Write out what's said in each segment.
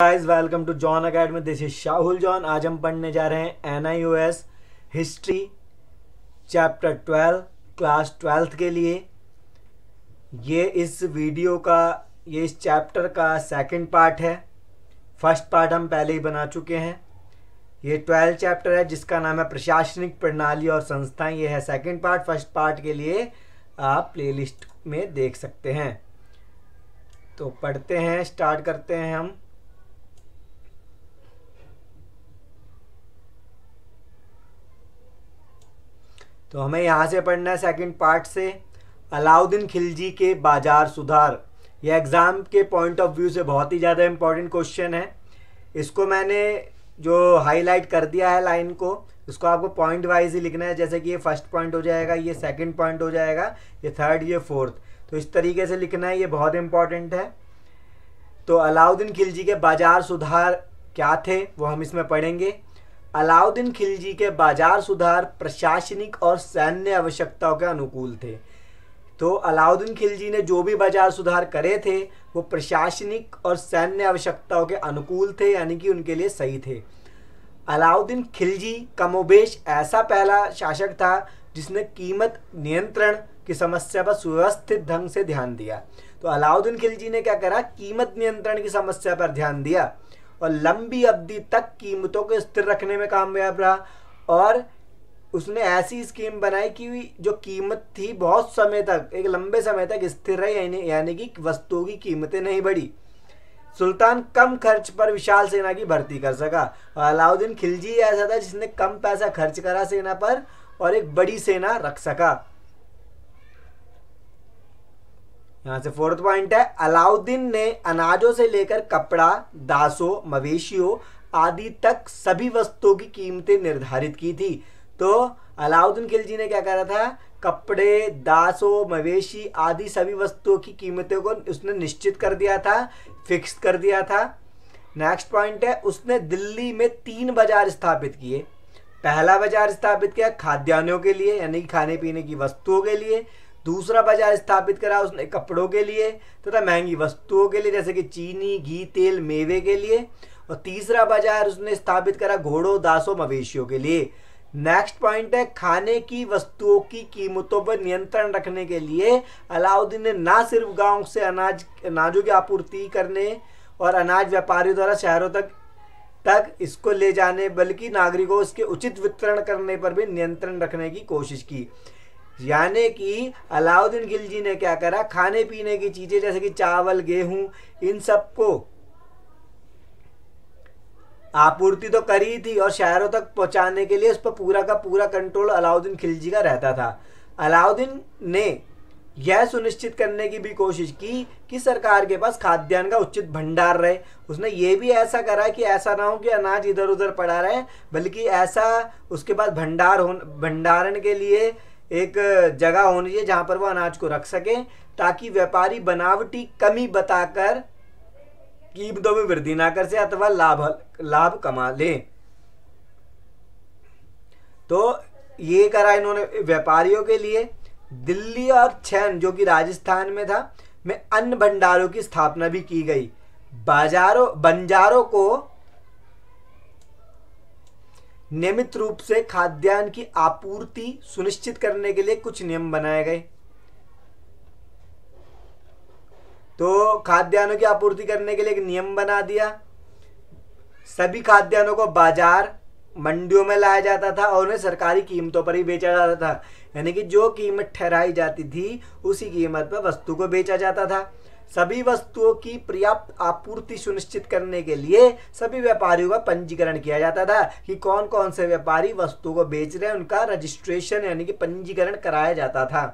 guys welcome to John Academy this is Shahul John आज हम पढ़ने जा रहे हैं N I S history chapter twelve class twelfth के लिए ये इस वीडियो का ये इस चैप्टर का सेकंड पार्ट है फर्स्ट पार्ट हम पहले ही बना चुके हैं ये ट्वेल्थ चैप्टर है जिसका नाम है प्रशासनिक प्रणाली और संस्थाएं ये है सेकंड पार्ट फर्स्ट पार्ट के लिए आप प्लेलिस्ट में देख सकते हैं तो पढ़ते हैं स्टार्ट करते हैं हम तो हमें यहाँ से पढ़ना है सेकंड पार्ट से अलाउद्दीन खिलजी के बाजार सुधार यह एग्ज़ाम के पॉइंट ऑफ व्यू से बहुत ही ज़्यादा इम्पॉर्टेंट क्वेश्चन है इसको मैंने जो हाईलाइट कर दिया है लाइन को इसको आपको पॉइंट वाइज ही लिखना है जैसे कि ये फर्स्ट पॉइंट हो जाएगा ये सेकंड पॉइंट हो जाएगा ये थर्ड ये फोर्थ तो इस तरीके से लिखना है ये बहुत इम्पॉर्टेंट है तो अलाउद्दीन खिलजी के बाजार सुधार क्या थे वो हम इसमें पढ़ेंगे अलाउद्दीन खिलजी के बाजार सुधार प्रशासनिक और सैन्य आवश्यकताओं के अनुकूल थे तो अलाउद्दीन खिलजी ने जो भी बाजार सुधार करे थे वो प्रशासनिक और सैन्य आवश्यकताओं के अनुकूल थे यानी कि उनके लिए सही थे अलाउद्दीन खिलजी कमोबेश ऐसा पहला शासक था जिसने कीमत नियंत्रण की समस्या पर सुव्यवस्थित ढंग से ध्यान दिया तो अलाउद्दीन खिलजी ने क्या करा कीमत नियंत्रण की समस्या पर ध्यान दिया और लंबी अवधि तक कीमतों को स्थिर रखने में कामयाब रहा और उसने ऐसी स्कीम बनाई कि जो कीमत थी बहुत समय तक एक लंबे समय तक स्थिर रही यानी कि वस्तुओं की कीमतें नहीं बढ़ी सुल्तान कम खर्च पर विशाल सेना की भर्ती कर सका और अलाउद्दीन खिलजी ऐसा था जिसने कम पैसा खर्च करा सेना पर और एक बड़ी सेना रख सका यहाँ से फोर्थ पॉइंट है अलाउद्दीन ने अनाजों से लेकर कपड़ा दासों मवेशियों आदि तक सभी वस्तुओं की कीमतें निर्धारित की थी तो अलाउद्दीन खिलजी ने क्या करा था कपड़े दासों मवेशी आदि सभी वस्तुओं की कीमतों को उसने निश्चित कर दिया था फिक्स कर दिया था नेक्स्ट पॉइंट है उसने दिल्ली में तीन बाजार स्थापित किए पहला बाजार स्थापित किया खाद्यान्नों के लिए यानी खाने पीने की वस्तुओं के लिए दूसरा बाजार स्थापित करा उसने कपड़ों के लिए तथा महंगी वस्तुओं के लिए जैसे कि चीनी घी तेल मेवे के लिए और तीसरा बाजार उसने स्थापित करा घोड़ों दासों मवेशियों के लिए नेक्स्ट पॉइंट है खाने की वस्तुओं की कीमतों पर नियंत्रण रखने के लिए अलाउद्दीन ने ना सिर्फ गांव से अनाज अनाजों की आपूर्ति करने और अनाज व्यापारियों द्वारा शहरों तक तक इसको ले जाने बल्कि नागरिकों इसके उचित वितरण करने पर भी नियंत्रण रखने की कोशिश की यानी कि अलाउद्दीन खिलजी ने क्या करा खाने पीने की चीज़ें जैसे कि चावल गेहूं इन सबको आपूर्ति तो करी थी और शहरों तक पहुंचाने के लिए उस पर पूरा का पूरा कंट्रोल अलाउद्दीन खिलजी का रहता था अलाउद्दीन ने यह सुनिश्चित करने की भी कोशिश की कि सरकार के पास खाद्यान्न का उचित भंडार रहे उसने ये भी ऐसा करा कि ऐसा ना हो कि अनाज इधर उधर पड़ा रहे बल्कि ऐसा उसके पास भंडार हो भंडारण के लिए एक जगह होनी चाहिए जहाँ पर वो अनाज को रख सकें ताकि व्यापारी बनावटी कमी बताकर कीमतों में वृद्धि ना कर सके अथवा लाभ लाभ कमा लें तो ये करा इन्होंने व्यापारियों के लिए दिल्ली और छैन जो कि राजस्थान में था में अन्न भंडारों की स्थापना भी की गई बाजारों बंजारों को नियमित रूप से खाद्यान्न की आपूर्ति सुनिश्चित करने के लिए कुछ नियम बनाए गए तो खाद्यान्नों की आपूर्ति करने के लिए एक नियम बना दिया सभी खाद्यान्नों को बाजार मंडियों में लाया जाता था और उन्हें सरकारी कीमतों पर ही बेचा जाता था यानी कि जो कीमत ठहराई जाती थी उसी कीमत पर वस्तु को बेचा जाता था सभी वस्तुओं की पर्याप्त आपूर्ति सुनिश्चित करने के लिए सभी व्यापारियों का पंजीकरण किया जाता था कि कौन कौन से व्यापारी वस्तुओं को बेच रहे हैं उनका रजिस्ट्रेशन यानी कि पंजीकरण कराया जाता था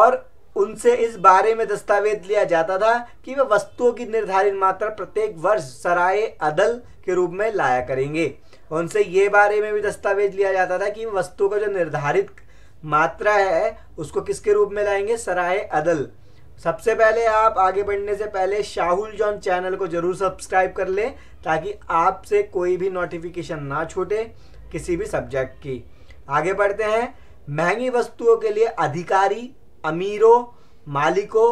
और उनसे इस बारे में दस्तावेज लिया जाता था कि वे वस्तुओं की निर्धारित मात्रा प्रत्येक वर्ष सराय अदल के रूप में लाया करेंगे उनसे ये बारे में भी दस्तावेज लिया जाता था कि वस्तुओं का जो निर्धारित मात्रा है उसको किसके रूप में लाएंगे सराय अदल सबसे पहले आप आगे बढ़ने से पहले शाहुल जॉन चैनल को ज़रूर सब्सक्राइब कर लें ताकि आपसे कोई भी नोटिफिकेशन ना छूटे किसी भी सब्जेक्ट की आगे बढ़ते हैं महंगी वस्तुओं के लिए अधिकारी अमीरों मालिकों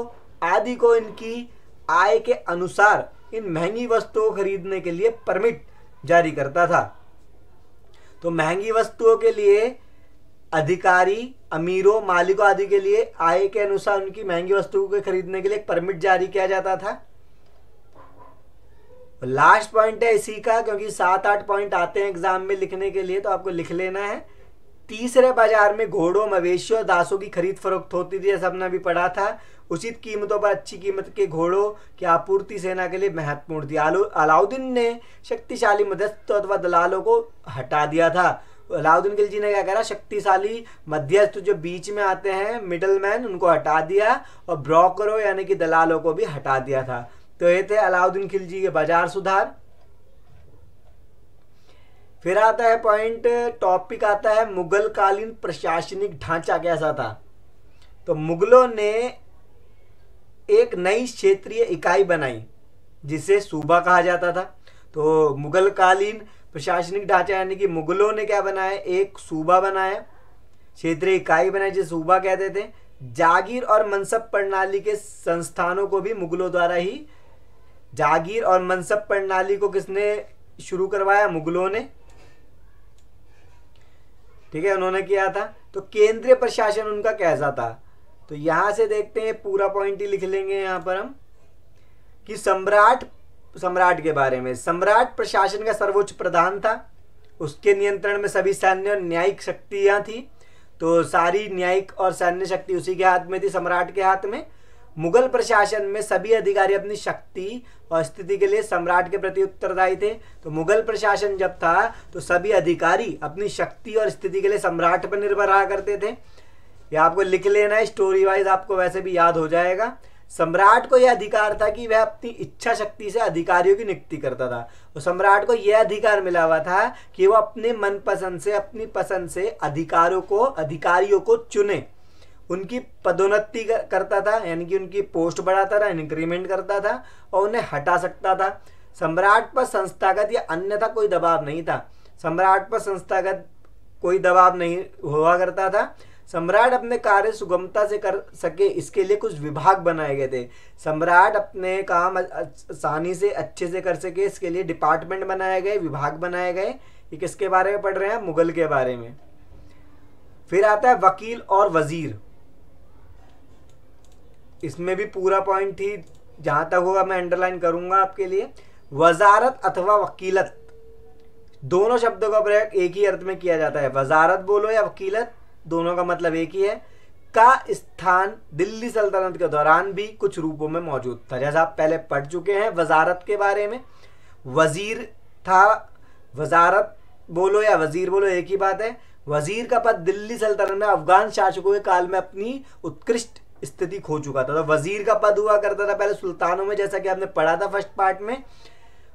आदि को इनकी आय के अनुसार इन महंगी वस्तुओं खरीदने के लिए परमिट जारी करता था तो महंगी वस्तुओं के लिए अधिकारी अमीरों मालिकों आदि के लिए आय के अनुसार उनकी महंगी वस्तुओं को खरीदने के लिए एक परमिट जारी किया जाता था लास्ट पॉइंट है इसी का क्योंकि सात आठ पॉइंट आते हैं एग्जाम में लिखने के लिए तो आपको लिख लेना है तीसरे बाजार में घोड़ों मवेशियों दासों की खरीद फरोख्त होती थी जैसा हमने अभी पढ़ा था उचित कीमतों पर अच्छी कीमत के घोड़ों की आपूर्ति सेना के लिए महत्वपूर्ण थी अलाउद्दीन ने शक्तिशाली मध्यस्थ अथवा दलालों को हटा दिया था अलाउद्दीन खिलजी ने क्या करा शक्तिशाली मध्यस्थ जो बीच में आते हैं मिडल उनको हटा दिया और ब्रोकरों यानी कि दलालों को भी हटा दिया था तो ये थे अलाउद्दीन खिलजी के बाजार सुधार फिर आता है पॉइंट टॉपिक आता है मुगल कालीन प्रशासनिक ढांचा कैसा था तो मुगलों ने एक नई क्षेत्रीय इकाई बनाई जिसे सूबा कहा जाता था तो मुगल कालीन प्रशासनिक ढांचा यानी कि मुगलों ने क्या बनाया एक सूबा बनाया क्षेत्रीय इकाई बनाई जिसे सूबा कहते थे जागीर और मनसब प्रणाली के संस्थानों को भी मुगलों द्वारा ही जागीर और मनसब प्रणाली को किसने शुरू करवाया मुगलों ने ठीक है उन्होंने किया था तो केंद्रीय प्रशासन उनका कैसा था तो यहां से देखते हैं पूरा पॉइंट ही लिख लेंगे यहां पर हम कि सम्राट सम्राट के बारे में सम्राट प्रशासन का सर्वोच्च प्रधान था उसके नियंत्रण में सभी सैन्य और न्यायिक शक्तियाँ थी तो सारी न्यायिक और सैन्य शक्ति उसी के हाथ में थी सम्राट के हाथ में मुगल प्रशासन में सभी अधिकारी अपनी शक्ति और स्थिति के लिए सम्राट के प्रति उत्तरदायी थे तो मुगल प्रशासन जब था तो सभी अधिकारी अपनी शक्ति और स्थिति के लिए सम्राट पर निर्भर रहा करते थे ये आपको लिख लेना है स्टोरी वाइज आपको वैसे भी याद हो जाएगा सम्राट को यह अधिकार था कि वह अपनी इच्छा शक्ति से अधिकारियों की नियुक्ति करता था और सम्राट को यह अधिकार मिला हुआ था कि वह अपने मनपसंद से अपनी पसंद से अधिकारों को अधिकारियों को चुने उनकी पदोन्नति करता था यानी कि उनकी पोस्ट बढ़ाता था इंक्रीमेंट करता था और उन्हें हटा सकता था सम्राट पर संस्थागत या अन्यथा कोई दबाव नहीं था सम्राट पर संस्थागत कोई दबाव नहीं हुआ करता था सम्राट अपने कार्य सुगमता से कर सके इसके लिए कुछ विभाग बनाए गए थे सम्राट अपने काम आसानी से अच्छे से कर सके इसके लिए डिपार्टमेंट बनाए गए विभाग बनाए गए ये किसके बारे में पढ़ रहे हैं मुगल के बारे में फिर आता है वकील और वजीर इसमें भी पूरा पॉइंट थी जहां तक होगा मैं अंडरलाइन करूंगा आपके लिए वजारत अथवा वकीलत दोनों शब्दों का प्रयोग एक ही अर्थ में किया जाता है वजारत बोलो या वकीलत दोनों का मतलब एक ही है का स्थान दिल्ली सल्तनत के दौरान भी कुछ रूपों में मौजूद था जैसा आप पहले पढ़ चुके हैं वजारत के बारे में वज़ीर था वजारत बोलो या वज़ीर बोलो एक ही बात है वज़ीर का पद दिल्ली सल्तनत में अफगान शासकों के काल में अपनी उत्कृष्ट स्थिति खो चुका था तो वज़ीर का पद हुआ करता था पहले सुल्तानों में जैसा कि आपने पढ़ा था फर्स्ट पार्ट में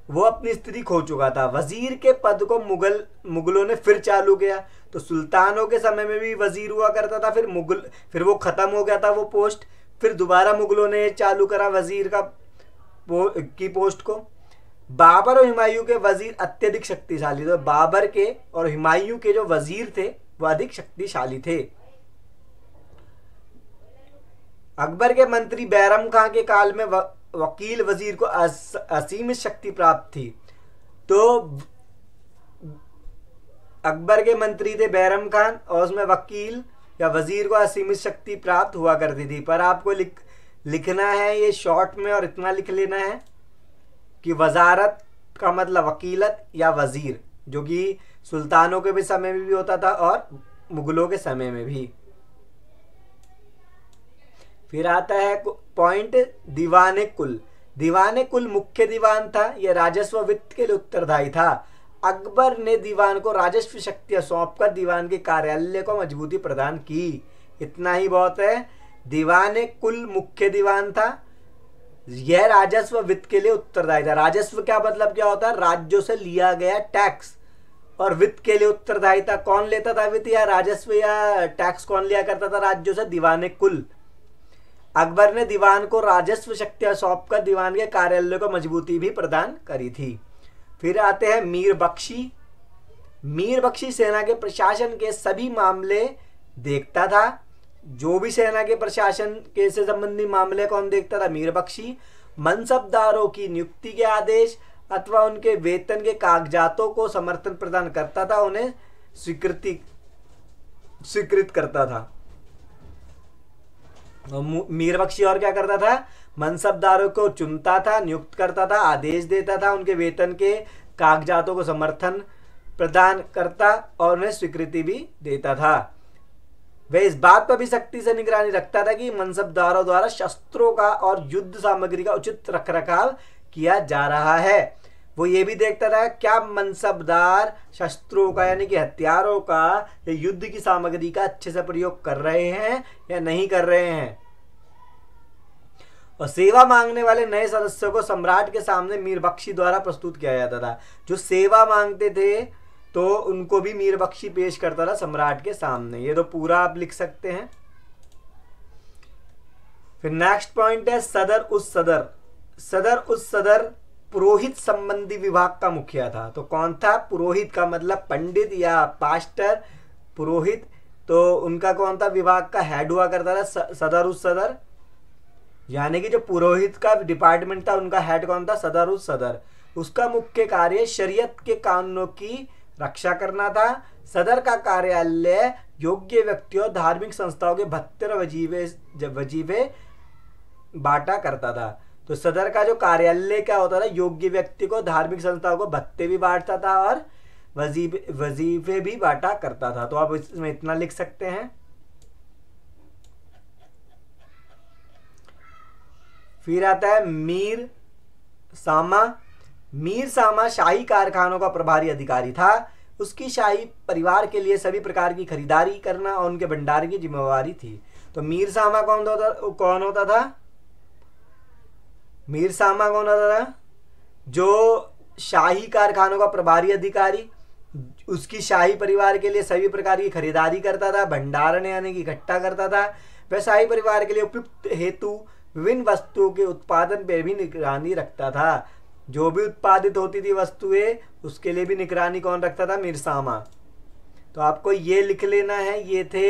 वो अपनी स्थिति खो चुका था वजीर के पद को मुगल मुगलों ने फिर चालू किया तो सुल्तानों के समय में भी वजीर हुआ करता था फिर मुगल फिर वो ख़त्म हो गया था वो पोस्ट फिर दोबारा मुगलों ने चालू करा वजीर का पो, की पोस्ट को बाबर और हुमायूं के वजीर अत्यधिक शक्तिशाली थे बाबर के और हुमायूं के जो वजीर थे वो अधिक शक्तिशाली थे अकबर के मंत्री बैरम खां के काल में वकील वजीर को असीम शक्ति प्राप्त थी तो अकबर के मंत्री थे बैरम खान और उसमें वकील या वजीर को असीमित शक्ति प्राप्त हुआ करती थी पर आपको लिख लिखना है ये शॉर्ट में और इतना लिख लेना है कि वजारत का मतलब वकीलत या वज़ीर जो कि सुल्तानों के भी समय में भी होता था और मुग़लों के समय में भी फिर आता है पॉइंट दीवान कुल दीवान कुल मुख्य दीवान था यह राजस्व वित्त के लिए उत्तरदायी था अकबर ने दीवान को राजस्व शक्तियां सौंपकर दीवान के कार्यालय को मजबूती प्रदान की इतना ही बहुत है दीवान कुल मुख्य दीवान था यह राजस्व वित्त के लिए उत्तरदायी था राजस्व क्या मतलब क्या होता है राज्यों से लिया गया टैक्स और वित्त के लिए उत्तरदायी था कौन लेता था वित्त या राजस्व या टैक्स कौन लिया करता था राज्यों से दीवाने कुल अकबर ने दीवान को राजस्व सौंप सौंपकर दीवान के कार्यालय को मजबूती भी प्रदान करी थी फिर आते हैं मीर बख्शी मीर बख्शी सेना के प्रशासन के सभी मामले देखता था जो भी सेना के प्रशासन के से संबंधित मामले कौन देखता था मीर बख्शी मनसबदारों की नियुक्ति के आदेश अथवा उनके वेतन के कागजातों को समर्थन प्रदान करता था उन्हें स्वीकृति स्वीकृत करता था मीर बख्शी और क्या करता था मनसबदारों को चुनता था नियुक्त करता था आदेश देता था उनके वेतन के कागजातों को समर्थन प्रदान करता और उन्हें स्वीकृति भी देता था वह इस बात पर भी सख्ती से निगरानी रखता था कि मनसबदारों द्वारा शस्त्रों का और युद्ध सामग्री का उचित रखरखाव किया जा रहा है वो ये भी देखता रहा क्या मनसबदार शस्त्रों का यानी कि हथियारों का या युद्ध की सामग्री का अच्छे से प्रयोग कर रहे हैं या नहीं कर रहे हैं और सेवा मांगने वाले नए सदस्यों को सम्राट के सामने मीर बख्शी द्वारा प्रस्तुत किया जाता था जो सेवा मांगते थे तो उनको भी मीर बख्शी पेश करता था सम्राट के सामने ये तो पूरा आप लिख सकते हैं फिर नेक्स्ट पॉइंट है सदर उस सदर सदर उस सदर पुरोहित संबंधी विभाग का मुखिया था तो कौन था पुरोहित का मतलब पंडित या पास्टर पुरोहित तो उनका कौन था विभाग का हेड हुआ करता था सदर उस सदर यानी कि जो पुरोहित का डिपार्टमेंट था उनका हेड कौन था सदर उस सदर उसका मुख्य कार्य शरीयत के कानूनों की रक्षा करना था सदर का कार्यालय योग्य व्यक्तियों धार्मिक संस्थाओं के बहत्तर वजीवे वजीवे बांटा करता था तो सदर का जो कार्यालय क्या होता था योग्य व्यक्ति को धार्मिक संस्थाओं को भत्ते भी बांटता था और वजीफे वजीफे भी बांटा करता था तो आप इसमें इतना लिख सकते हैं फिर आता है मीर सामा मीर सामा शाही कारखानों का प्रभारी अधिकारी था उसकी शाही परिवार के लिए सभी प्रकार की खरीदारी करना और उनके भंडार की जिम्मेवारी थी तो मीर सामा कौन होता कौन होता था मीर सामा कौन होता था जो शाही कारखानों का प्रभारी अधिकारी उसकी शाही परिवार के लिए सभी प्रकार की खरीदारी करता था भंडारण यानी कि इकट्ठा करता था वह शाही परिवार के लिए उपयुक्त हेतु विभिन्न वस्तुओं के उत्पादन पर भी निगरानी रखता था जो भी उत्पादित होती थी वस्तुएं उसके लिए भी निगरानी कौन रखता था मिरसामा तो आपको ये लिख लेना है ये थे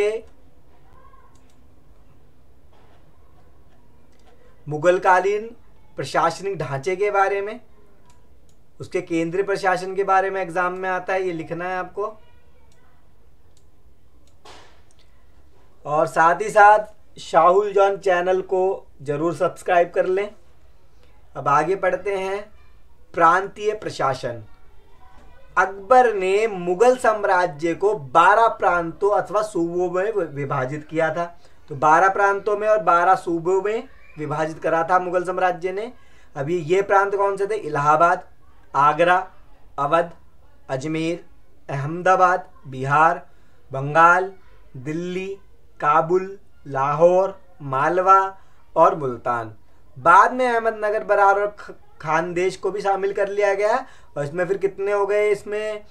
मुगलकालीन प्रशासनिक ढांचे के बारे में उसके केंद्रीय प्रशासन के बारे में एग्जाम में आता है ये लिखना है आपको और साथ ही साथ शाहुल जॉन चैनल को ज़रूर सब्सक्राइब कर लें अब आगे पढ़ते हैं प्रांतीय प्रशासन अकबर ने मुगल साम्राज्य को 12 प्रांतों अथवा सूबों में विभाजित किया था तो 12 प्रांतों में और 12 सूबों में विभाजित करा था मुगल साम्राज्य ने अभी ये प्रांत कौन से थे इलाहाबाद आगरा अवध अजमेर अहमदाबाद बिहार बंगाल दिल्ली काबुल लाहौर मालवा और मुल्तान बाद में अहमदनगर बरार और खानदेश को भी शामिल कर लिया गया और इसमें फिर कितने हो गए इसमें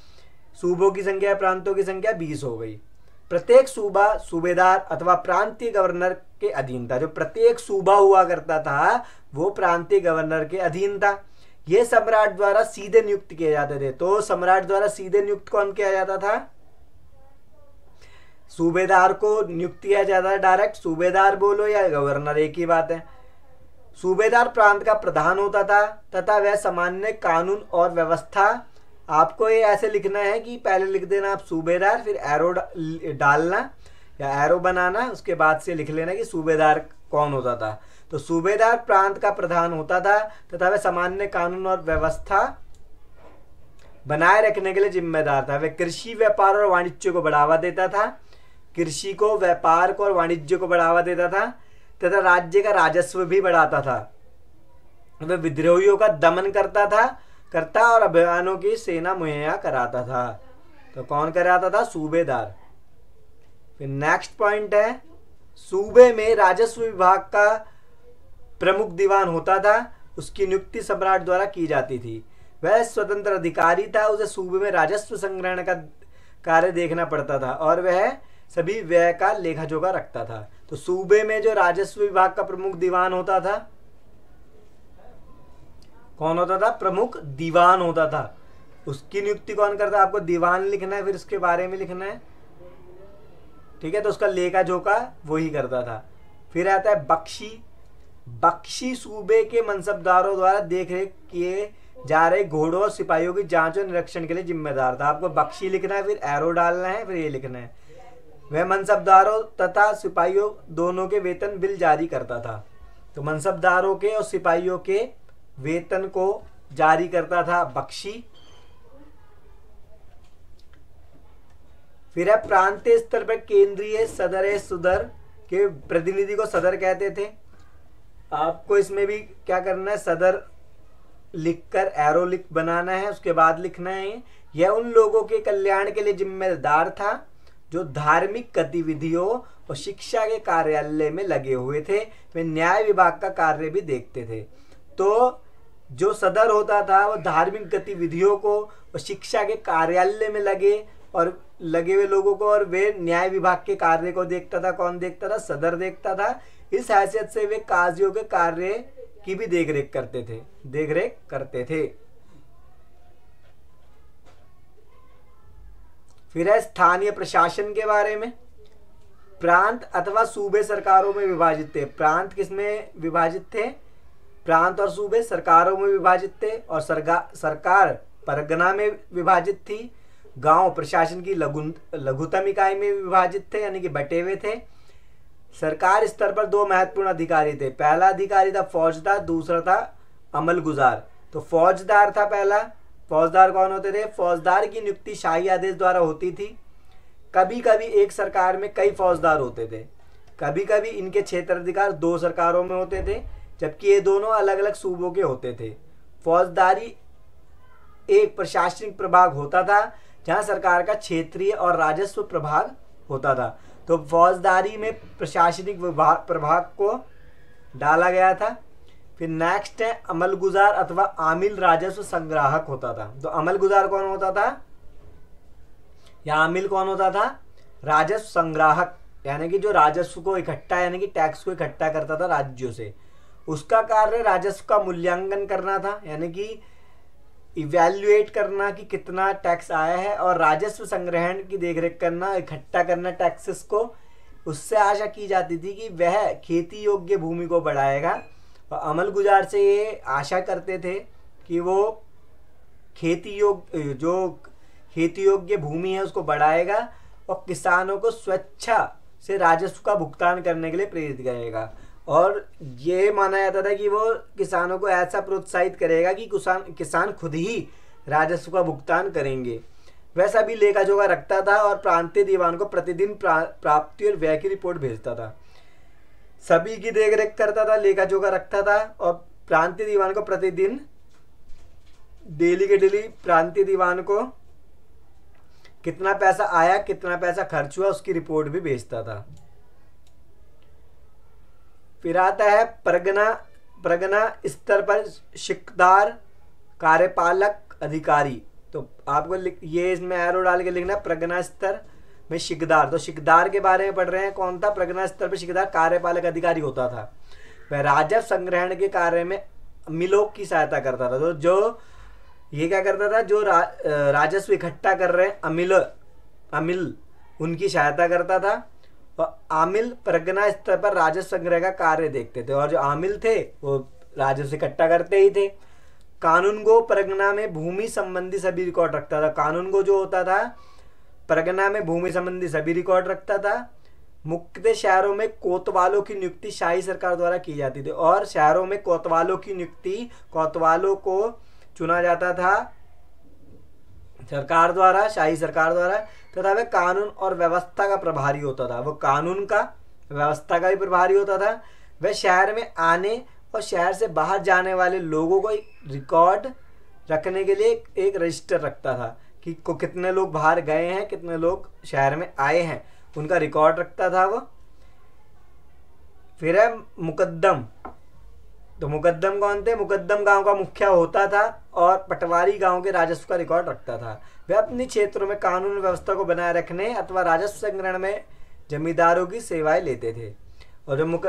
सूबों की संख्या प्रांतों की संख्या बीस हो गई प्रत्येक सूबा सूबेदार अथवा प्रांतीय गवर्नर के अधीन था जो प्रत्येक सूबा हुआ करता था वो प्रांतीय गवर्नर के अधीन था ये सम्राट द्वारा सीधे नियुक्त किए जाते थे तो सम्राट द्वारा सीधे नियुक्त कौन किया जाता था सूबेदार को नियुक्त किया जाता है डायरेक्ट सूबेदार बोलो या गवर्नर एक ही बात है सूबेदार प्रांत का प्रधान होता था तथा वह सामान्य कानून और व्यवस्था आपको ये ऐसे लिखना है कि पहले लिख देना आप सूबेदार फिर एरो डालना या एरो बनाना उसके बाद से लिख लेना कि सूबेदार कौन होता था तो सूबेदार प्रांत का प्रधान होता था तथा वह सामान्य कानून और व्यवस्था बनाए रखने के लिए जिम्मेदार था वह कृषि व्यापार और वाणिज्य को बढ़ावा देता था कृषि को व्यापार को और वाणिज्य को बढ़ावा देता था तथा राज्य का राजस्व भी बढ़ाता था वह विद्रोहियों का दमन करता था करता और अभियानों की सेना मुहैया कराता था तो कौन कराता था सूबेदार फिर नेक्स्ट पॉइंट है सूबे में राजस्व विभाग का प्रमुख दीवान होता था उसकी नियुक्ति सम्राट द्वारा की जाती थी वह स्वतंत्र अधिकारी था उसे सूबे में राजस्व संग्रहण का कार्य देखना पड़ता था और वह सभी व्यय का लेखा जोखा रखता था तो सूबे में जो राजस्व विभाग का प्रमुख दीवान होता था कौन होता था प्रमुख दीवान होता था उसकी नियुक्ति कौन करता आपको दीवान लिखना है फिर उसके बारे में लिखना है ठीक है तो उसका लेखा जोखा वो ही करता था फिर आता है बख्शी बख्शी सूबे के मनसबदारों द्वारा रेख किए जा रहे घोड़ों और सिपाहियों की जांच और निरीक्षण के लिए जिम्मेदार था आपको बख्शी लिखना है फिर एरो डालना है फिर ये लिखना है वह मनसबदारों तथा सिपाहियों दोनों के वेतन बिल जारी करता था तो मनसबदारों के और सिपाहियों के वेतन को जारी करता था बख्शी फिर है प्रांतीय स्तर पर केंद्रीय सदर सुदर के प्रतिनिधि को सदर कहते थे आपको इसमें भी क्या करना है सदर लिखकर एरो लिख बनाना है उसके बाद लिखना है यह उन लोगों के कल्याण के लिए जिम्मेदार था जो धार्मिक गतिविधियों और शिक्षा के कार्यालय में लगे हुए थे वे न्याय विभाग का कार्य भी देखते थे तो जो सदर होता था वो धार्मिक गतिविधियों को शिक्षा के कार्यालय में लगे और लगे हुए लोगों को और वे न्याय विभाग के कार्य को देखता था कौन देखता था सदर देखता था इस हैसियत से वे काजियों के कार्य की भी देखरेख करते थे देखरेख करते थे फिर है स्थानीय प्रशासन के बारे में प्रांत अथवा सूबे सरकारों में विभाजित थे प्रांत किसमें विभाजित थे प्रांत और सूबे सरकारों में विभाजित थे और सरकार परगना में विभाजित थी गांव प्रशासन की लघु लघुतम इकाई में विभाजित थे यानी कि बटे हुए थे सरकार स्तर पर दो महत्वपूर्ण अधिकारी थे पहला अधिकारी था फौजदार दूसरा था अमल गुजार तो फौजदार था पहला फौजदार कौन होते थे फौजदार की नियुक्ति शाही आदेश द्वारा होती थी कभी कभी एक सरकार में कई फौजदार होते थे कभी कभी इनके क्षेत्र अधिकार दो सरकारों में होते थे जबकि ये दोनों अलग अलग सूबों के होते थे फौजदारी एक प्रशासनिक प्रभाग होता था जहाँ सरकार का क्षेत्रीय और राजस्व प्रभाग होता था तो फौजदारी में प्रशासनिक प्रभाग को डाला गया था फिर नेक्स्ट है अमलगुजार अथवा आमिल राजस्व संग्राहक होता था तो अमलगुजार कौन होता था या आमिल कौन होता था राजस्व संग्राहक यानी कि जो राजस्व को इकट्ठा यानी कि टैक्स को इकट्ठा करता था राज्यों से उसका कार्य राजस्व का मूल्यांकन करना था यानी कि इवेल्युएट करना कि कितना टैक्स आया है और राजस्व संग्रहण की देखरेख करना इकट्ठा करना टैक्सेस को उससे आशा की जाती थी कि वह खेती योग्य भूमि को बढ़ाएगा और अमल गुजार से ये आशा करते थे कि वो खेती योग्य जो खेती योग्य भूमि है उसको बढ़ाएगा और किसानों को स्वेच्छा से राजस्व का भुगतान करने के लिए प्रेरित करेगा और ये माना जाता था कि वो किसानों को ऐसा प्रोत्साहित करेगा कि किसान किसान खुद ही राजस्व का भुगतान करेंगे वैसा भी लेखा जोखा रखता था और प्रांतीय दीवान को प्रतिदिन प्रा, प्राप्ति और व्यय की रिपोर्ट भेजता था सभी की देख रेख करता था लेखा जोखा रखता था और प्रांतीय दीवान को प्रतिदिन डेली के डेली प्रांतीय दीवान को कितना पैसा आया कितना पैसा खर्च हुआ उसकी रिपोर्ट भी भेजता था फिर आता है प्रगना प्रगना स्तर पर शिकदार कार्यपालक अधिकारी तो आपको ये इसमें एरो डाल के लिखना प्रगना स्तर में शिकदार तो शिकदार के बारे में पढ़ रहे हैं कौन था प्रगना स्तर पर शिकदार कार्यपालक अधिकारी होता था वह राजस्व संग्रहण के कार्य में मिलोक की सहायता करता था तो जो ये क्या करता था जो रा, राजस्व इकट्ठा कर रहे हैं अमिल अमिल उनकी सहायता करता था आमिल प्रगना स्तर पर राजस्व संग्रह का कार्य देखते थे और जो आमिल थे वो राजस्व इकट्ठा करते ही थे कानून गो प्रगना में भूमि संबंधी सभी रिकॉर्ड रखता था कानून गो जो होता था प्रगना में भूमि संबंधी सभी रिकॉर्ड रखता था मुख्य शहरों में कोतवालों की नियुक्ति शाही सरकार द्वारा की जाती थी और शहरों में कोतवालों की नियुक्ति कोतवालों को चुना जाता था सरकार द्वारा शाही सरकार द्वारा तथा तो वह कानून और व्यवस्था का प्रभारी होता था वह कानून का व्यवस्था का भी प्रभारी होता था वह शहर में आने और शहर से बाहर जाने वाले लोगों को रिकॉर्ड रखने के लिए एक रजिस्टर रखता था कि को कितने लोग बाहर गए हैं कितने लोग शहर में आए हैं उनका रिकॉर्ड रखता था वो फिर है मुकदम तो मुकदम कौन थे मुकदम गांव का मुखिया होता था और पटवारी गांव के राजस्व का रिकॉर्ड रखता था वह अपने क्षेत्रों में कानून व्यवस्था को बनाए रखने अथवा राजस्व संग्रहण में जमींदारों की सेवाएं लेते थे और जो मुक,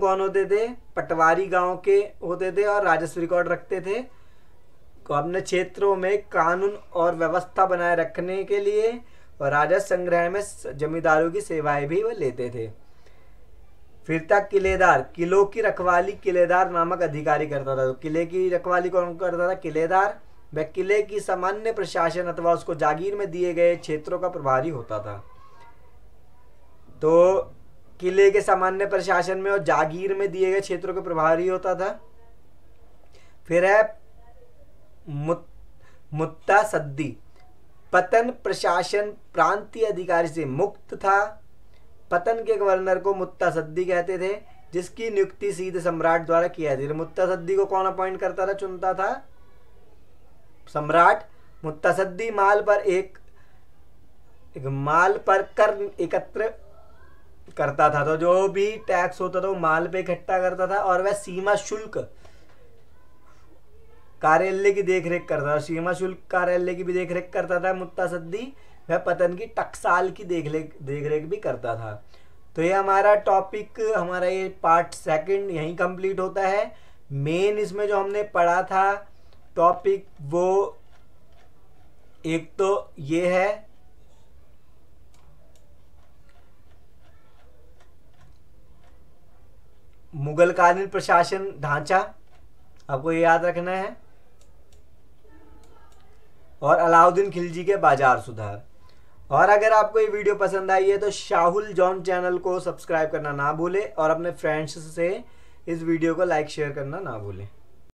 कौन होते थे पटवारी गांव के होते थे और राजस्व रिकॉर्ड रखते थे तो अपने क्षेत्रों में कानून और व्यवस्था बनाए रखने के लिए और राजस्व संग्रह में जमींदारों की सेवाएं भी वह लेते थे फिर था किलेदार किलों की रखवाली किलेदार नामक अधिकारी करता था तो किले की रखवाली कौन करता था किलेदार वह किले की सामान्य प्रशासन अथवा उसको जागीर में दिए गए क्षेत्रों का प्रभारी होता था तो किले के सामान्य प्रशासन में और जागीर में दिए गए क्षेत्रों का प्रभारी होता था फिर है मुत, मुत्ता सद्दी पतन प्रशासन प्रांतीय अधिकारी से मुक्त था पतन के गवर्नर को मुत्ता सद्दी कहते थे जिसकी नियुक्ति सीध सम्राट द्वारा किया जाती तो सद्दी को कौन अपॉइंट करता था चुनता था सम्राट मुत्ता सद्दी माल पर एक, एक माल पर कर एकत्र करता था तो जो भी टैक्स होता था वो माल पे इकट्ठा करता था और वह सीमा शुल्क कार्यालय की देखरेख करता था सीमा शुल्क कार्यालय की भी देखरेख करता था मुत्ता सद्दी वह पतन की टकसाल की देख देख रेख भी करता था तो ये हमारा टॉपिक हमारा ये पार्ट सेकंड यहीं कंप्लीट होता है मेन इसमें जो हमने पढ़ा था टॉपिक वो एक तो ये है मुगलकालीन प्रशासन ढांचा आपको ये याद रखना है और अलाउद्दीन खिलजी के बाजार सुधार और अगर आपको ये वीडियो पसंद आई है तो शाहुल जॉन चैनल को सब्सक्राइब करना ना भूले और अपने फ्रेंड्स से इस वीडियो को लाइक शेयर करना ना भूलें